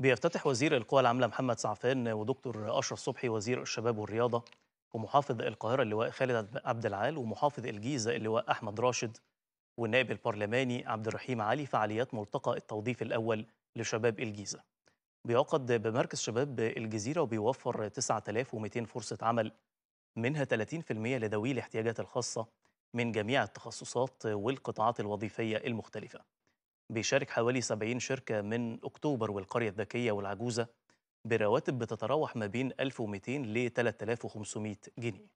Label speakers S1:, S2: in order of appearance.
S1: بيفتتح وزير القوى العاملة محمد سعفان ودكتور أشرف صبحي وزير الشباب والرياضة ومحافظ القاهرة اللواء خالد عبد العال ومحافظ الجيزة اللواء أحمد راشد والنائب البرلماني عبد الرحيم علي فعاليات ملتقى التوظيف الأول لشباب الجيزة بيعقد بمركز شباب الجزيرة وبيوفر 9200 فرصة عمل منها 30% لذوي الاحتياجات الخاصة من جميع التخصصات والقطاعات الوظيفية المختلفة بيشارك حوالي 70 شركة من أكتوبر والقرية الذكية والعجوزة برواتب بتتراوح ما بين 1200 ل 3500 جنيه